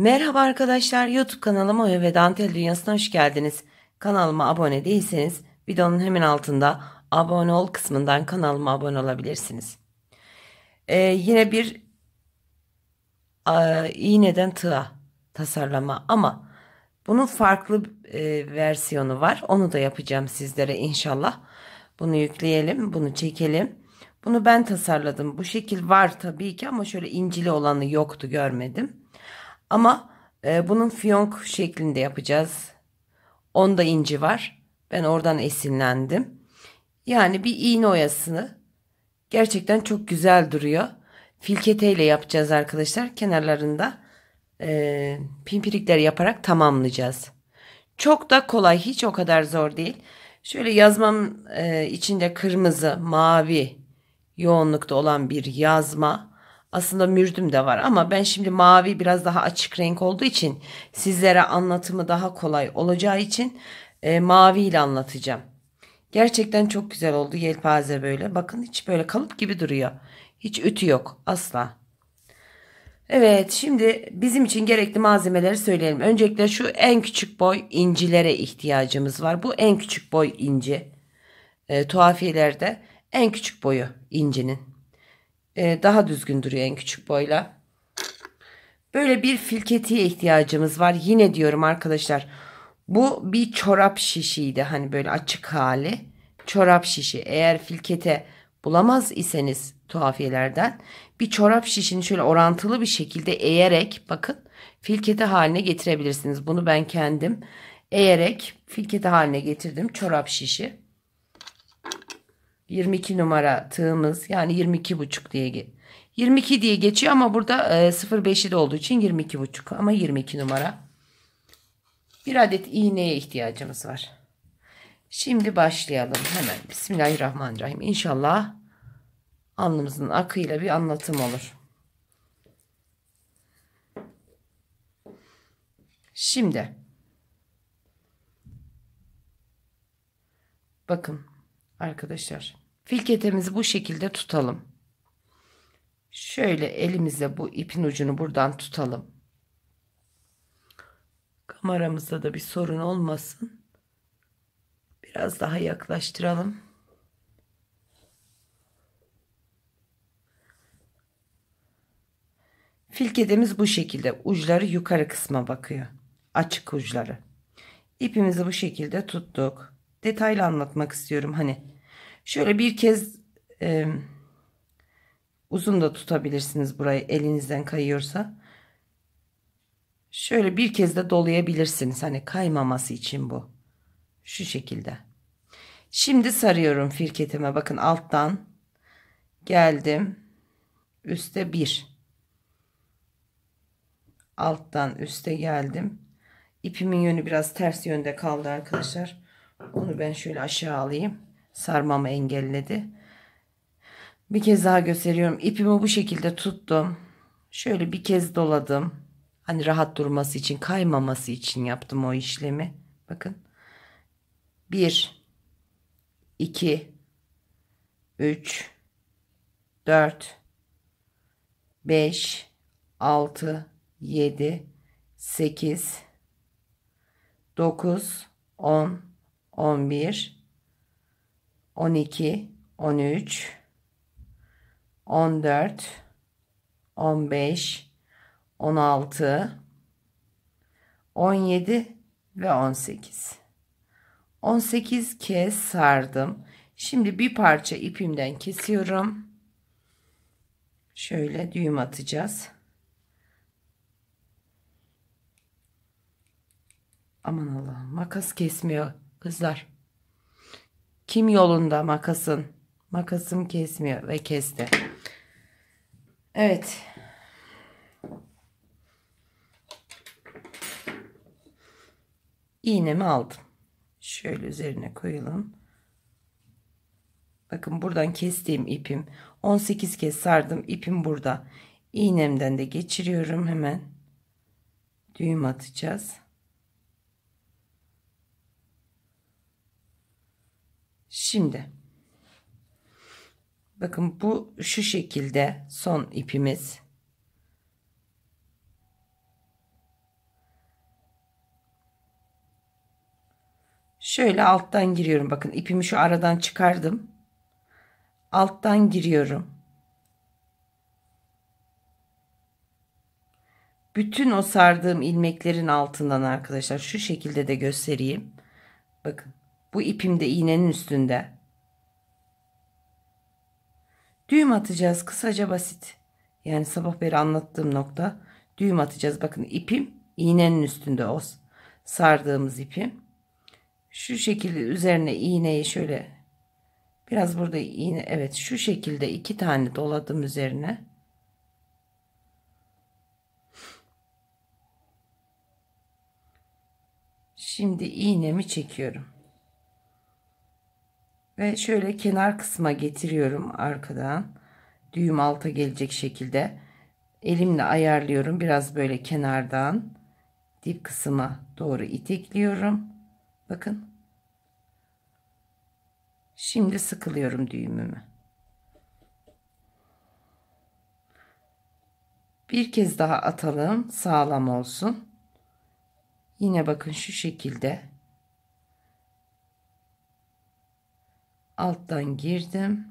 Merhaba arkadaşlar YouTube kanalıma ve dantel dünyasına hoş geldiniz. Kanalıma abone değilseniz videonun hemen altında abone ol kısmından kanalıma abone olabilirsiniz. Ee, yine bir a, iğneden tığa tasarlama ama bunun farklı e, versiyonu var. Onu da yapacağım sizlere inşallah. Bunu yükleyelim, bunu çekelim. Bunu ben tasarladım. Bu şekil var tabii ki ama şöyle incili olanı yoktu görmedim. Ama e, bunun fiyonk şeklinde yapacağız. Onda inci var. Ben oradan esinlendim. Yani bir iğne oyasını gerçekten çok güzel duruyor. Filketeyle yapacağız arkadaşlar. Kenarlarında e, pimpirikler yaparak tamamlayacağız. Çok da kolay. Hiç o kadar zor değil. Şöyle yazmam e, içinde kırmızı, mavi yoğunlukta olan bir yazma. Aslında mürdüm de var ama ben şimdi mavi biraz daha açık renk olduğu için sizlere anlatımı daha kolay olacağı için e, mavi ile anlatacağım. Gerçekten çok güzel oldu yelpaze böyle. Bakın hiç böyle kalıp gibi duruyor. Hiç ütü yok asla. Evet şimdi bizim için gerekli malzemeleri söyleyelim. Öncelikle şu en küçük boy incilere ihtiyacımız var. Bu en küçük boy inci. E, tuhafiyelerde en küçük boyu incinin e, daha düzgün duruyor en küçük boyla. Böyle bir filketiye ihtiyacımız var. Yine diyorum arkadaşlar bu bir çorap şişiydi. Hani böyle açık hali. Çorap şişi. Eğer filkete bulamaz iseniz tuhafiyelerden bir çorap şişini şöyle orantılı bir şekilde eğerek bakın filkete haline getirebilirsiniz. Bunu ben kendim eğerek filkete haline getirdim çorap şişi. 22 numara tığımız yani 22 buçuk diye 22 diye geçiyor ama burada e, 0.5'i de olduğu için 22 buçuk ama 22 numara. Bir adet iğneye ihtiyacımız var. Şimdi başlayalım hemen. Bismillahirrahmanirrahim. İnşallah alnımızın akıyla bir anlatım olur. Şimdi bakın Arkadaşlar filketemizi bu şekilde tutalım. Şöyle elimizle bu ipin ucunu buradan tutalım. Kameramızda da bir sorun olmasın. Biraz daha yaklaştıralım. Filketemiz bu şekilde. Ucları yukarı kısma bakıyor. Açık uçları. İpimizi bu şekilde tuttuk detaylı anlatmak istiyorum. Hani şöyle bir kez e, uzun da tutabilirsiniz burayı elinizden kayıyorsa. Şöyle bir kez de dolayabilirsiniz. Hani kaymaması için bu. Şu şekilde. Şimdi sarıyorum firketime. Bakın alttan geldim. Üste bir, Alttan üste geldim. İpimin yönü biraz ters yönde kaldı arkadaşlar. Onu ben şöyle aşağı alayım. Sarmamı engelledi. Bir kez daha gösteriyorum. İpimi bu şekilde tuttum. Şöyle bir kez doladım. Hani rahat durması için, kaymaması için yaptım o işlemi. Bakın. 1 2 3 4 5 6 7 8 9 10 11 12 13 14 15 16 17 ve 18 18 kez sardım şimdi bir parça ipimden kesiyorum şöyle düğüm atacağız aman Allah'ım makas kesmiyor Kızlar. Kim yolunda makasın? Makasım kesmiyor ve kesti. Evet. İğnemi aldım. Şöyle üzerine koyalım. Bakın buradan kestiğim ipim. 18 kez sardım. ipim burada. İğnemden de geçiriyorum hemen. Düğüm atacağız. Şimdi bakın bu şu şekilde son ipimiz. Şöyle alttan giriyorum. Bakın ipimi şu aradan çıkardım. Alttan giriyorum. Bütün o sardığım ilmeklerin altından arkadaşlar şu şekilde de göstereyim. Bakın. Bu ipim de iğnenin üstünde. Düğüm atacağız. Kısaca basit. Yani sabah beri anlattığım nokta. Düğüm atacağız. Bakın ipim iğnenin üstünde o Sardığımız ipim. Şu şekilde üzerine iğneyi şöyle biraz burada iğne evet şu şekilde iki tane doladım üzerine. Şimdi iğnemi çekiyorum. Ve şöyle kenar kısma getiriyorum arkadan. Düğüm alta gelecek şekilde. Elimle ayarlıyorum. Biraz böyle kenardan dip kısma doğru itekliyorum. Bakın. Şimdi sıkılıyorum düğümümü. Bir kez daha atalım sağlam olsun. Yine bakın şu şekilde alttan girdim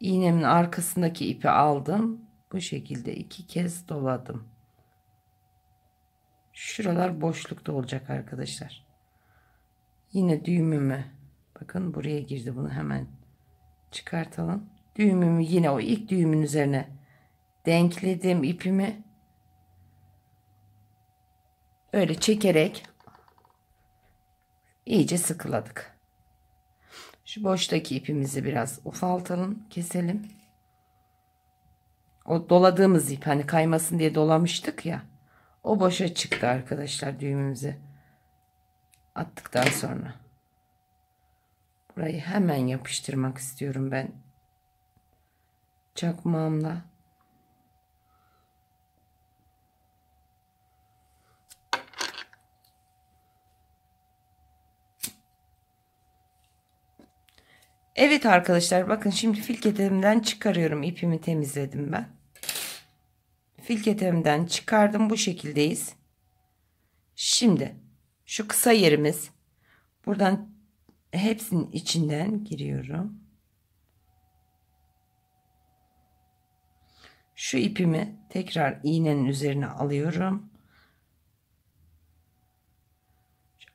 iğnemin arkasındaki ipi aldım bu şekilde iki kez doladım şuralar boşlukta olacak arkadaşlar yine düğümümü bakın buraya girdi bunu hemen çıkartalım düğümümü yine o ilk düğümün üzerine denkledim ipimi Öyle çekerek iyice sıkıladık. Şu boştaki ipimizi biraz ufaltalım, keselim. O doladığımız ip hani kaymasın diye dolamıştık ya. O boşa çıktı arkadaşlar düğümümüzü attıktan sonra. Burayı hemen yapıştırmak istiyorum ben. Çakmağımla. Evet arkadaşlar bakın şimdi filketemden çıkarıyorum. ipimi temizledim ben. Filketemden çıkardım. Bu şekildeyiz. Şimdi şu kısa yerimiz. Buradan hepsinin içinden giriyorum. Şu ipimi tekrar iğnenin üzerine alıyorum.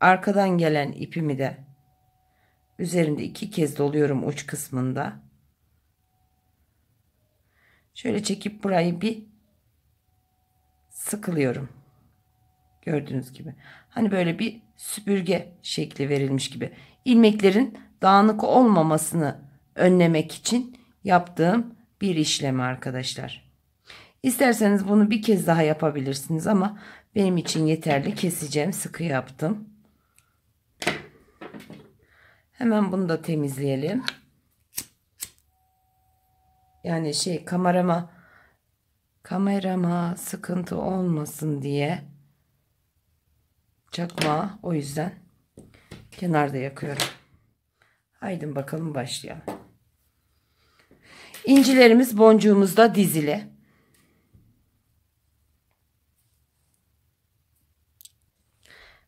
Arkadan gelen ipimi de üzerinde iki kez doluyorum uç kısmında. Şöyle çekip burayı bir sıkılıyorum. Gördüğünüz gibi. Hani böyle bir süpürge şekli verilmiş gibi. Ilmeklerin dağınık olmamasını önlemek için yaptığım bir işlem arkadaşlar. İsterseniz bunu bir kez daha yapabilirsiniz ama benim için yeterli keseceğim sıkı yaptım. Hemen bunu da temizleyelim. Yani şey kamerama kamerama sıkıntı olmasın diye çakma o yüzden kenarda yakıyorum. Haydi bakalım başlayalım. İncilerimiz boncuğumuzda dizili.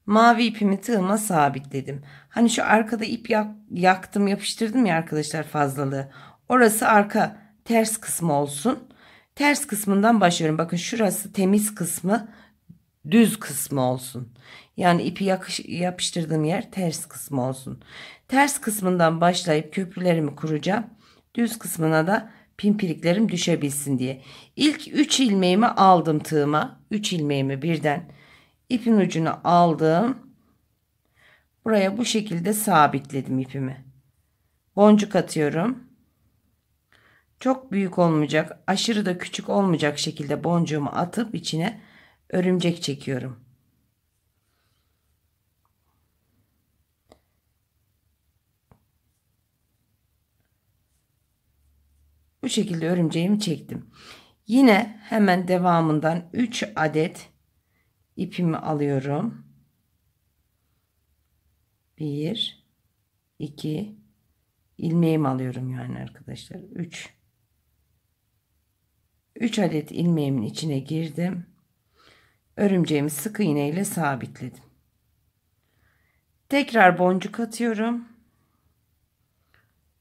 Mavi ipimi tığıma sabitledim. Hani şu arkada ip yak, yaktım yapıştırdım ya arkadaşlar fazlalığı. Orası arka ters kısmı olsun. Ters kısmından başlıyorum. Bakın şurası temiz kısmı düz kısmı olsun. Yani ipi yakış, yapıştırdığım yer ters kısmı olsun. Ters kısmından başlayıp köprülerimi kuracağım. Düz kısmına da pimpiriklerim düşebilsin diye. İlk 3 ilmeğimi aldım tığıma. 3 ilmeğimi birden İpin ucunu aldım. Buraya bu şekilde sabitledim ipimi. Boncuk atıyorum. Çok büyük olmayacak, aşırı da küçük olmayacak şekilde boncuğumu atıp içine örümcek çekiyorum. Bu şekilde örümceğimi çektim. Yine hemen devamından 3 adet ipimi alıyorum. 1 2 ilmeğimi alıyorum yani arkadaşlar. 3 3 adet ilmeğimin içine girdim. Örümceğimi sık iğne ile sabitledim. Tekrar boncuk atıyorum.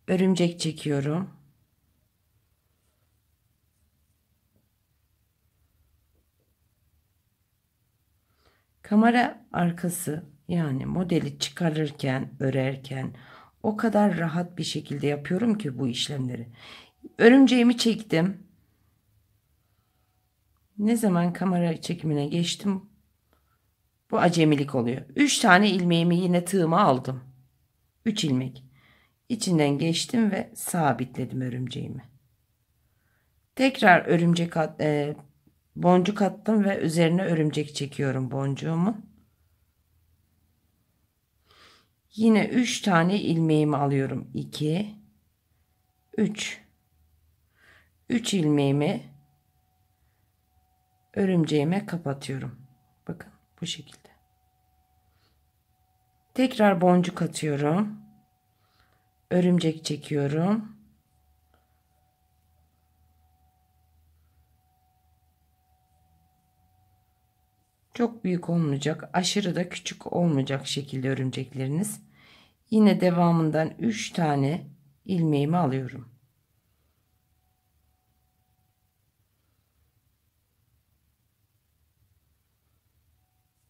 Örümcek çekiyorum. Kamera arkası yani modeli çıkarırken, örerken o kadar rahat bir şekilde yapıyorum ki bu işlemleri. Örümceğimi çektim. Ne zaman kamera çekimine geçtim bu acemilik oluyor. 3 tane ilmeğimi yine tığıma aldım. 3 ilmek. İçinden geçtim ve sabitledim örümceğimi. Tekrar örümcek e, Boncuk attım ve üzerine örümcek çekiyorum boncuğumu. Yine 3 tane ilmeğimi alıyorum. 2 3 3 ilmeğimi örümceğime kapatıyorum. Bakın bu şekilde. Tekrar boncuk atıyorum. Örümcek çekiyorum. Çok büyük olmayacak, aşırı da küçük olmayacak şekilde örümcekleriniz. Yine devamından 3 tane ilmeğimi alıyorum.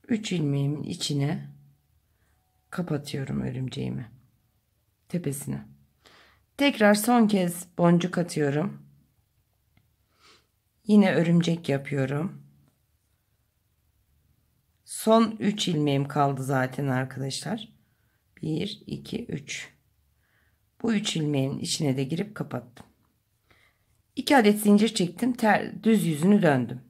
Üç ilmeğimin içine kapatıyorum örümceğimi. Tepesine. Tekrar son kez boncuk atıyorum. Yine örümcek yapıyorum. Son 3 ilmeğim kaldı zaten arkadaşlar. 1, 2, 3. Bu 3 ilmeğin içine de girip kapattım. 2 adet zincir çektim. Ter, düz yüzünü döndüm.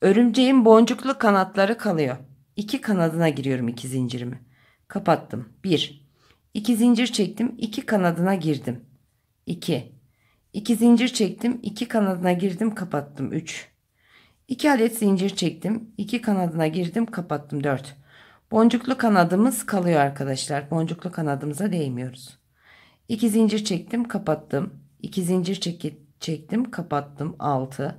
Örümceğin boncuklu kanatları kalıyor. 2 kanadına giriyorum 2 zincirimi. Kapattım. 1. 2 zincir çektim. 2 kanadına girdim. 2. 2 zincir çektim. 2 kanadına girdim. Kapattım. 3. 2 adet zincir çektim. 2 kanadına girdim kapattım 4. Boncuklu kanadımız kalıyor arkadaşlar. Boncuklu kanadımıza değmiyoruz. 2 zincir çektim kapattım. 2 zincir çek çektim kapattım 6.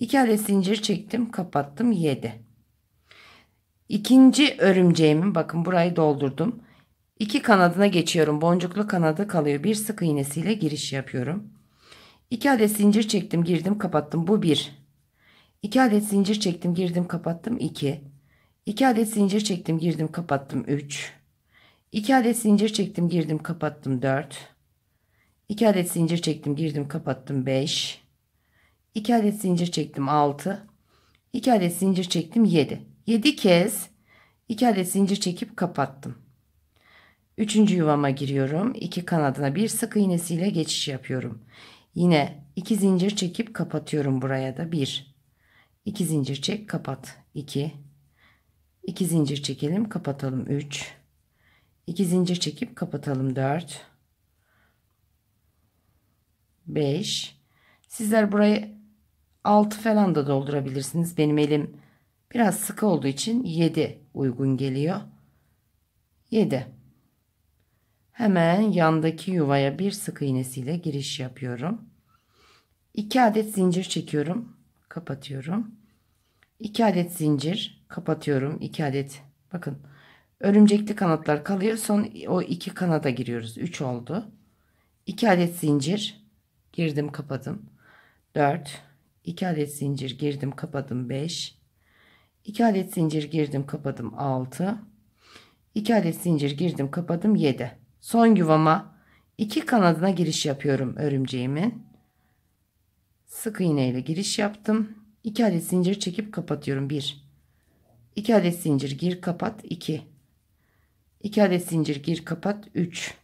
2 adet zincir çektim kapattım 7. İkinci örümceğimin, bakın burayı doldurdum. 2 kanadına geçiyorum. Boncuklu kanadı kalıyor. Bir sık iğnesiyle giriş yapıyorum. 2 adet zincir çektim girdim kapattım. Bu 1. 2 adet zincir çektim girdim kapattım 2. 2 adet zincir çektim girdim kapattım 3. 2 adet zincir çektim girdim kapattım 4. 2 adet zincir çektim girdim kapattım 5. 2 adet zincir çektim 6. 2 adet zincir çektim 7. 7 kez 2 adet zincir çekip kapattım. 3. yuvama giriyorum. 2 kanadına bir sık iğnesiyle geçiş yapıyorum. Yine 2 zincir çekip kapatıyorum buraya da 1. 2 zincir çek kapat 2 2 zincir çekelim kapatalım 3 2 zincir çekip kapatalım 4 5 sizler burayı 6 falan da doldurabilirsiniz benim elim biraz sıkı olduğu için 7 uygun geliyor 7 hemen yandaki yuvaya bir sık iğnesiyle giriş yapıyorum 2 adet zincir çekiyorum kapatıyorum 2 adet zincir kapatıyorum. 2 adet. Bakın. Örümcekli kanatlar kalıyor. Son o iki kanada giriyoruz. 3 oldu. 2 adet zincir girdim, kapadım. 4 2 adet zincir girdim, kapadım. 5 2 adet zincir girdim, kapadım. 6 2 adet zincir girdim, kapadım. 7 Son yuvama 2 kanadına giriş yapıyorum örümceğimin. Sık iğneyle giriş yaptım. 2 adet zincir çekip kapatıyorum. 1 2 adet zincir gir kapat 2 2 adet zincir gir kapat 3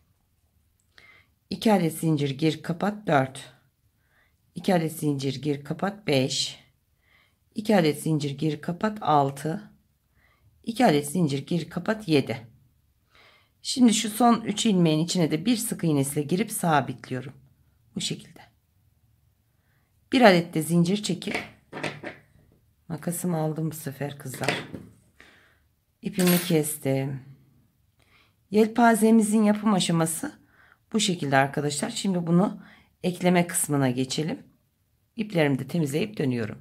2 adet zincir gir kapat 4 2 adet zincir gir kapat 5 2 adet zincir gir kapat 6 2 adet zincir gir kapat 7 şimdi şu son 3 ilmeğin içine de bir sık iğnesiyle girip sabitliyorum bu şekilde bir adet de zincir çekip Makasımı aldım bu sefer kızlar. İpimi kestim. Yelpazemizin yapım aşaması bu şekilde arkadaşlar. Şimdi bunu ekleme kısmına geçelim. İplerimi de temizleyip dönüyorum.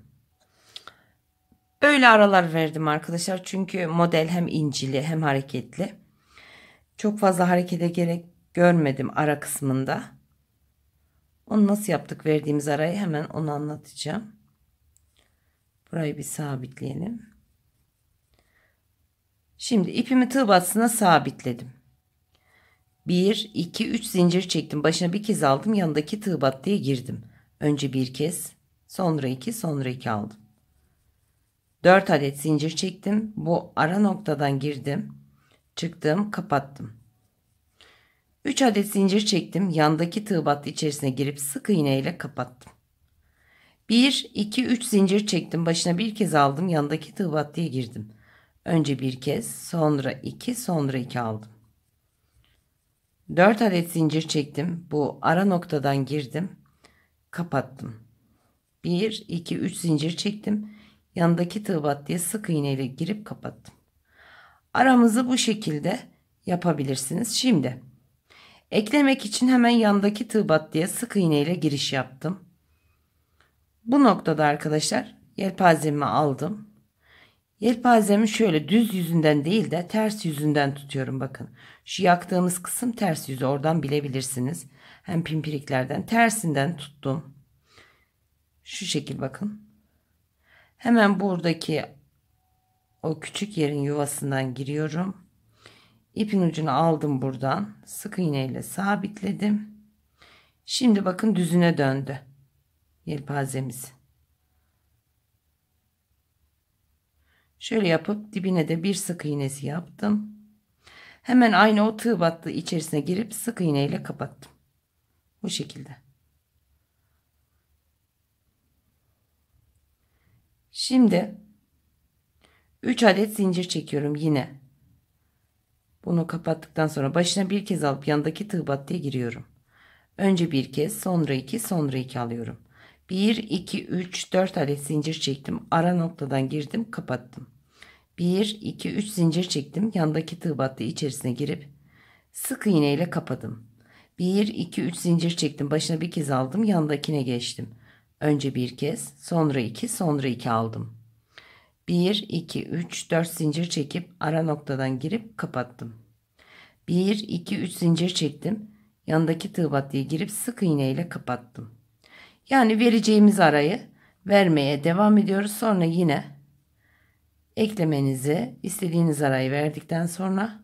Böyle aralar verdim arkadaşlar. Çünkü model hem incili hem hareketli. Çok fazla harekete gerek görmedim ara kısmında. Onu nasıl yaptık verdiğimiz arayı hemen onu anlatacağım. Burayı bir sabitleyelim. Şimdi ipimi tığ battısına sabitledim. 1, 2, 3 zincir çektim. Başına bir kez aldım. Yanındaki tığ battıya girdim. Önce bir kez, sonra iki, sonra iki aldım. 4 adet zincir çektim. Bu ara noktadan girdim. Çıktım, kapattım. 3 adet zincir çektim. Yandaki tığ battı içerisine girip sık iğneyle kapattım. Bir iki üç zincir çektim. Başına bir kez aldım. yanındaki tığbat diye girdim. Önce bir kez, sonra iki, sonra iki aldım. Dört adet zincir çektim. Bu ara noktadan girdim. Kapattım. Bir iki üç zincir çektim. yanındaki tığbat diye sık iğneyle girip kapattım. Aramızı bu şekilde yapabilirsiniz. Şimdi eklemek için hemen yandaki tığbat diye sık iğneyle giriş yaptım. Bu noktada arkadaşlar yelpazemi aldım. Yelpazemi şöyle düz yüzünden değil de ters yüzünden tutuyorum bakın. Şu yaktığımız kısım ters yüzü oradan bilebilirsiniz. Hem pimpiriklerden tersinden tuttum. Şu şekil bakın. Hemen buradaki o küçük yerin yuvasından giriyorum. İpin ucunu aldım buradan. Sık iğneyle sabitledim. Şimdi bakın düzüne döndü yelpazemizi. Şöyle yapıp dibine de bir sık iğnesi yaptım. Hemen aynı o tığ battığı içerisine girip sık iğne ile kapattım. Bu şekilde. Şimdi 3 adet zincir çekiyorum yine. Bunu kapattıktan sonra başına bir kez alıp yandaki tığ battıya giriyorum. Önce bir kez sonra iki sonra iki alıyorum. 1, 2, 3, 4 adet zincir çektim. Ara noktadan girdim kapattım. 1, 2, 3 zincir çektim. Yandaki tığ battı içerisine girip sık iğne ile kapadım. 1, 2, 3 zincir çektim. Başına bir kez aldım. Yandakine geçtim. Önce bir kez sonra iki, sonra iki aldım. 1, 2, 3, 4 zincir çekip ara noktadan girip kapattım. 1, 2, 3 zincir çektim. Yandaki tığ battıya girip sık iğne ile kapattım. Yani vereceğimiz arayı vermeye devam ediyoruz. Sonra yine eklemenizi istediğiniz arayı verdikten sonra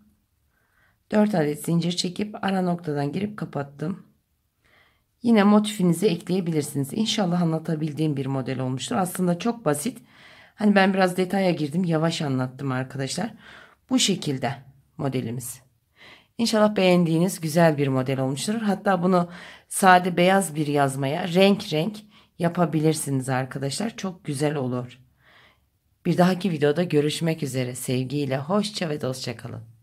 4 adet zincir çekip ara noktadan girip kapattım. Yine motifinizi ekleyebilirsiniz. İnşallah anlatabildiğim bir model olmuştur. Aslında çok basit. Hani ben biraz detaya girdim. Yavaş anlattım arkadaşlar. Bu şekilde modelimiz. İnşallah beğendiğiniz güzel bir model olmuştur. Hatta bunu sade beyaz bir yazmaya renk renk yapabilirsiniz arkadaşlar. Çok güzel olur. Bir dahaki videoda görüşmek üzere. Sevgiyle, hoşça ve dostça kalın.